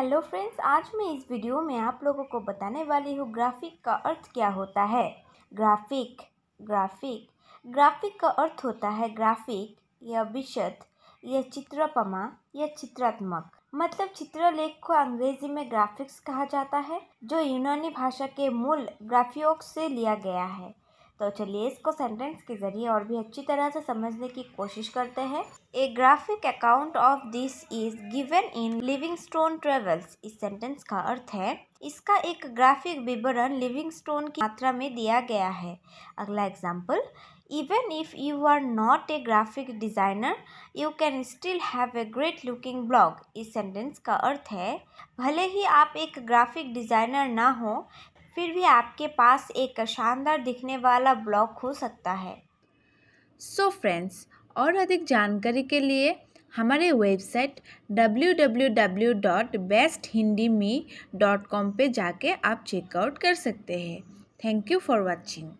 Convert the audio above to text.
hello friends आज मैं इस वीडियो में आप लोगों को बताने वाली हूँ ग्राफिक का अर्थ क्या होता है ग्राफिक ग्राफिक ग्राफिक का अर्थ होता है ग्राफिक या विशद या चित्रपमा या चित्रात्मक मतलब चित्रलेख को अंग्रेजी में ग्राफिक्स कहा जाता है जो यूनानी भाषा के मूल ग्राफियोक्स से लिया गया है तो चलिए इसको सेंटेंस के ज़रिए और भी अच्छी तरह से समझने की कोशिश करते हैं a graphic account of this is given in Livingstone travels इस सेंटेंस का अर्थ है इसका एक ग्राफिक विवरण लिविंग स्टोन की मात्रा में दिया गया है अगला example even if you are not a graphic designer you can still have a great looking blog इस सेंटेंस का अर्थ है भले ही आप एक ग्राफिक डिज़ाइनर ना हो फिर भी आपके पास एक शानदार दिखने वाला ब्लॉग हो सकता है सो so फ्रेंड्स और अधिक जानकारी के लिए हमारे वेबसाइट www.besthindime.com पे जाके आप चेकआउट कर सकते हैं थैंक यू फॉर वाचिंग